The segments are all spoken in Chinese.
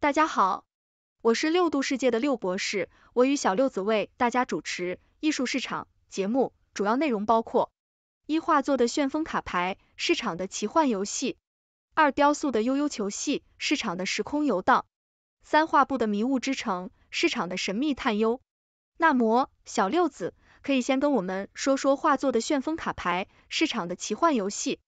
大家好，我是六度世界的六博士，我与小六子为大家主持艺术市场节目，主要内容包括：一、画作的旋风卡牌市场的奇幻游戏；二、雕塑的悠悠球戏市场的时空游荡；三、画布的迷雾之城市场的神秘探幽。那么，小六子可以先跟我们说说画作的旋风卡牌市场的奇幻游戏。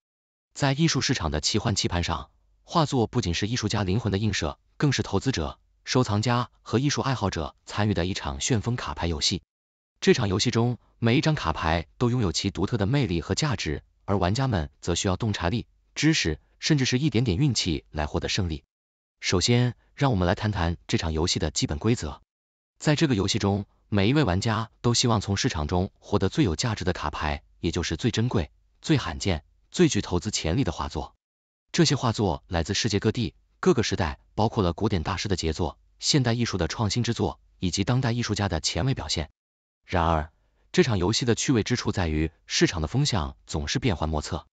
在艺术市场的奇幻棋盘上。画作不仅是艺术家灵魂的映射，更是投资者、收藏家和艺术爱好者参与的一场旋风卡牌游戏。这场游戏中，每一张卡牌都拥有其独特的魅力和价值，而玩家们则需要洞察力、知识，甚至是一点点运气来获得胜利。首先，让我们来谈谈这场游戏的基本规则。在这个游戏中，每一位玩家都希望从市场中获得最有价值的卡牌，也就是最珍贵、最罕见、最具投资潜力的画作。这些画作来自世界各地各个时代，包括了古典大师的杰作、现代艺术的创新之作以及当代艺术家的前卫表现。然而，这场游戏的趣味之处在于市场的风向总是变幻莫测。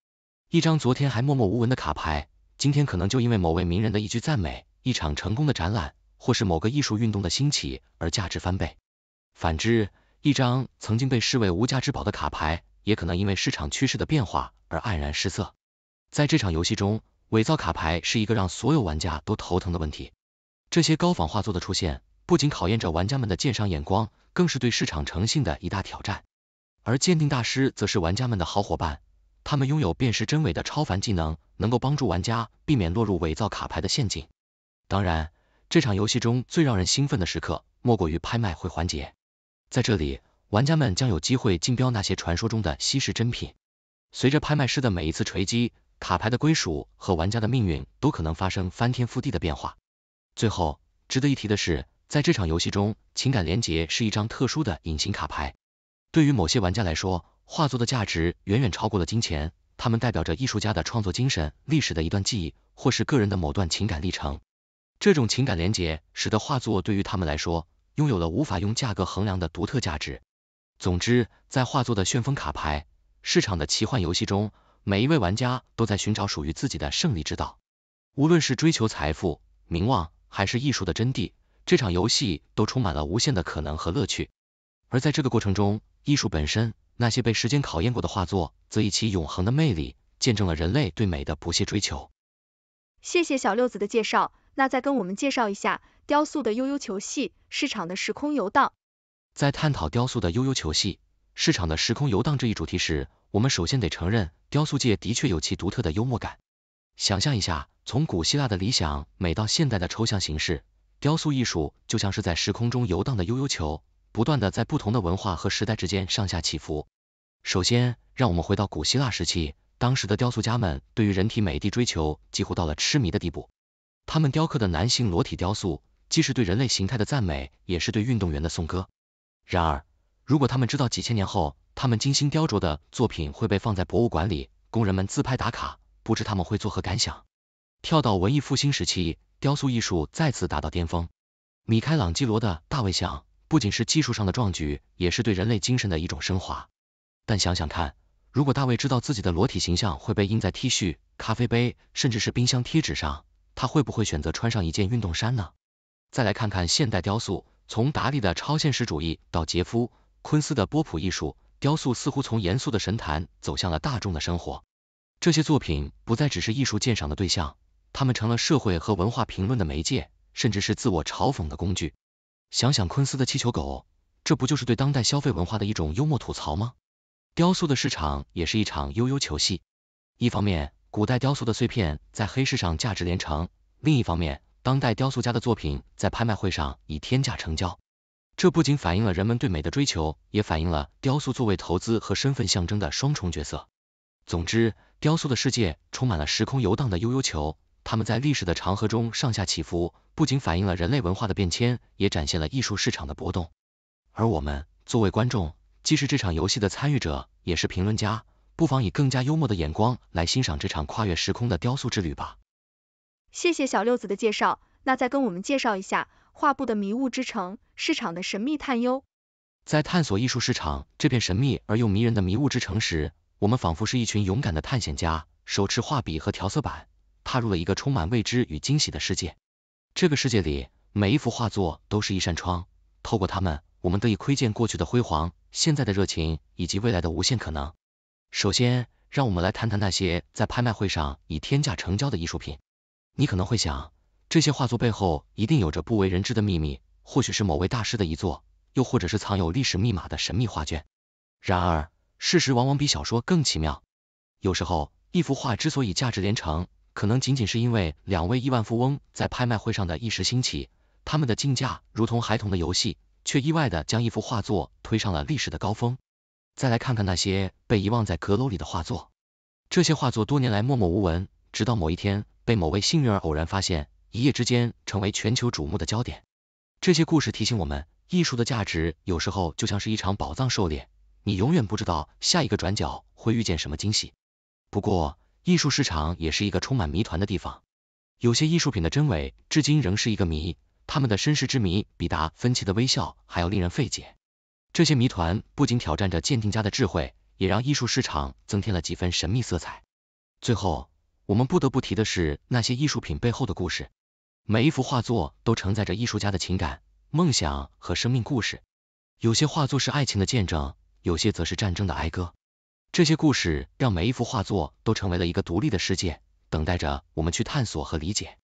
一张昨天还默默无闻的卡牌，今天可能就因为某位名人的一句赞美、一场成功的展览，或是某个艺术运动的兴起而价值翻倍。反之，一张曾经被视为无价之宝的卡牌，也可能因为市场趋势的变化而黯然失色。在这场游戏中，伪造卡牌是一个让所有玩家都头疼的问题。这些高仿画作的出现，不仅考验着玩家们的鉴赏眼光，更是对市场诚信的一大挑战。而鉴定大师则是玩家们的好伙伴，他们拥有辨识真伪的超凡技能，能够帮助玩家避免落入伪造卡牌的陷阱。当然，这场游戏中最让人兴奋的时刻，莫过于拍卖会环节。在这里，玩家们将有机会竞标那些传说中的稀世珍品。随着拍卖师的每一次锤击，卡牌的归属和玩家的命运都可能发生翻天覆地的变化。最后，值得一提的是，在这场游戏中，情感联结是一张特殊的隐形卡牌。对于某些玩家来说，画作的价值远远超过了金钱，他们代表着艺术家的创作精神、历史的一段记忆，或是个人的某段情感历程。这种情感联结使得画作对于他们来说拥有了无法用价格衡量的独特价值。总之，在画作的旋风卡牌市场的奇幻游戏中。每一位玩家都在寻找属于自己的胜利之道，无论是追求财富、名望，还是艺术的真谛，这场游戏都充满了无限的可能和乐趣。而在这个过程中，艺术本身，那些被时间考验过的画作，则以其永恒的魅力，见证了人类对美的不懈追求。谢谢小六子的介绍，那再跟我们介绍一下雕塑的悠悠球系，市场的时空游荡。在探讨雕塑的悠悠球系。市场的时空游荡这一主题时，我们首先得承认，雕塑界的确有其独特的幽默感。想象一下，从古希腊的理想美到现代的抽象形式，雕塑艺术就像是在时空中游荡的悠悠球，不断的在不同的文化和时代之间上下起伏。首先，让我们回到古希腊时期，当时的雕塑家们对于人体美的追求几乎到了痴迷的地步。他们雕刻的男性裸体雕塑，既是对人类形态的赞美，也是对运动员的颂歌。然而，如果他们知道几千年后，他们精心雕琢的作品会被放在博物馆里，工人们自拍打卡，不知他们会作何感想？跳到文艺复兴时期，雕塑艺术再次达到巅峰。米开朗基罗的《大卫像》不仅是技术上的壮举，也是对人类精神的一种升华。但想想看，如果大卫知道自己的裸体形象会被印在 T 恤、咖啡杯，甚至是冰箱贴纸上，他会不会选择穿上一件运动衫呢？再来看看现代雕塑，从达利的超现实主义到杰夫。昆斯的波普艺术雕塑似乎从严肃的神坛走向了大众的生活，这些作品不再只是艺术鉴赏的对象，它们成了社会和文化评论的媒介，甚至是自我嘲讽的工具。想想昆斯的气球狗，这不就是对当代消费文化的一种幽默吐槽吗？雕塑的市场也是一场悠悠球戏，一方面，古代雕塑的碎片在黑市上价值连城；另一方面，当代雕塑家的作品在拍卖会上以天价成交。这不仅反映了人们对美的追求，也反映了雕塑作为投资和身份象征的双重角色。总之，雕塑的世界充满了时空游荡的悠悠球，它们在历史的长河中上下起伏，不仅反映了人类文化的变迁，也展现了艺术市场的波动。而我们作为观众，既是这场游戏的参与者，也是评论家，不妨以更加幽默的眼光来欣赏这场跨越时空的雕塑之旅吧。谢谢小六子的介绍，那再跟我们介绍一下。画布的迷雾之城，市场的神秘探幽。在探索艺术市场这片神秘而又迷人的迷雾之城时，我们仿佛是一群勇敢的探险家，手持画笔和调色板，踏入了一个充满未知与惊喜的世界。这个世界里，每一幅画作都是一扇窗，透过它们，我们得以窥见过去的辉煌、现在的热情以及未来的无限可能。首先，让我们来谈谈那些在拍卖会上以天价成交的艺术品。你可能会想，这些画作背后一定有着不为人知的秘密，或许是某位大师的遗作，又或者是藏有历史密码的神秘画卷。然而，事实往往比小说更奇妙。有时候，一幅画之所以价值连城，可能仅仅是因为两位亿万富翁在拍卖会上的一时兴起，他们的竞价如同孩童的游戏，却意外的将一幅画作推上了历史的高峰。再来看看那些被遗忘在阁楼里的画作，这些画作多年来默默无闻，直到某一天被某位幸运儿偶然发现。一夜之间成为全球瞩目的焦点。这些故事提醒我们，艺术的价值有时候就像是一场宝藏狩猎，你永远不知道下一个转角会遇见什么惊喜。不过，艺术市场也是一个充满谜团的地方，有些艺术品的真伪至今仍是一个谜，他们的身世之谜比达芬奇的微笑还要令人费解。这些谜团不仅挑战着鉴定家的智慧，也让艺术市场增添了几分神秘色彩。最后，我们不得不提的是那些艺术品背后的故事。每一幅画作都承载着艺术家的情感、梦想和生命故事。有些画作是爱情的见证，有些则是战争的哀歌。这些故事让每一幅画作都成为了一个独立的世界，等待着我们去探索和理解。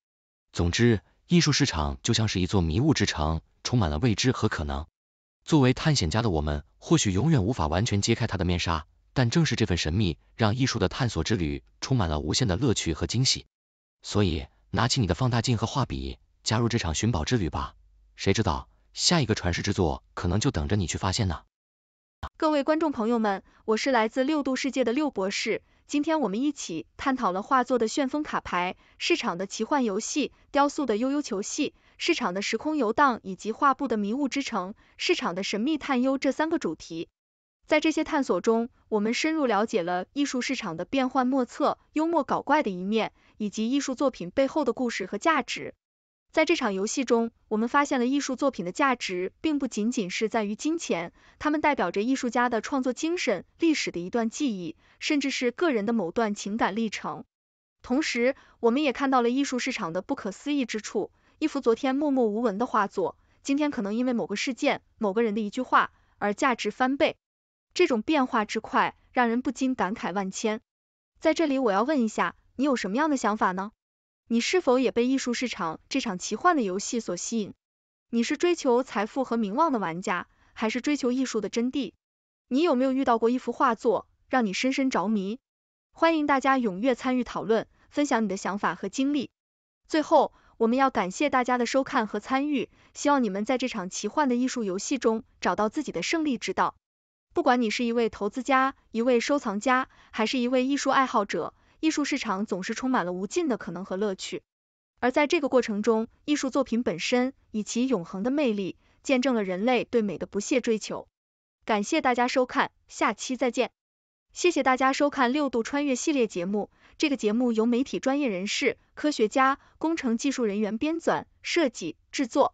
总之，艺术市场就像是一座迷雾之城，充满了未知和可能。作为探险家的我们，或许永远无法完全揭开它的面纱，但正是这份神秘，让艺术的探索之旅充满了无限的乐趣和惊喜。所以，拿起你的放大镜和画笔，加入这场寻宝之旅吧！谁知道下一个传世之作可能就等着你去发现呢？各位观众朋友们，我是来自六度世界的六博士。今天我们一起探讨了画作的旋风卡牌市场的奇幻游戏，雕塑的悠悠球系市场的时空游荡，以及画布的迷雾之城市场的神秘探幽这三个主题。在这些探索中，我们深入了解了艺术市场的变幻莫测、幽默搞怪的一面，以及艺术作品背后的故事和价值。在这场游戏中，我们发现了艺术作品的价值并不仅仅是在于金钱，它们代表着艺术家的创作精神、历史的一段记忆，甚至是个人的某段情感历程。同时，我们也看到了艺术市场的不可思议之处：一幅昨天默默无闻的画作，今天可能因为某个事件、某个人的一句话而价值翻倍。这种变化之快，让人不禁感慨万千。在这里，我要问一下，你有什么样的想法呢？你是否也被艺术市场这场奇幻的游戏所吸引？你是追求财富和名望的玩家，还是追求艺术的真谛？你有没有遇到过一幅画作让你深深着迷？欢迎大家踊跃参与讨论，分享你的想法和经历。最后，我们要感谢大家的收看和参与，希望你们在这场奇幻的艺术游戏中找到自己的胜利之道。不管你是一位投资家、一位收藏家，还是一位艺术爱好者，艺术市场总是充满了无尽的可能和乐趣。而在这个过程中，艺术作品本身以其永恒的魅力，见证了人类对美的不懈追求。感谢大家收看，下期再见。谢谢大家收看《六度穿越》系列节目。这个节目由媒体专业人士、科学家、工程技术人员编纂、设计、制作。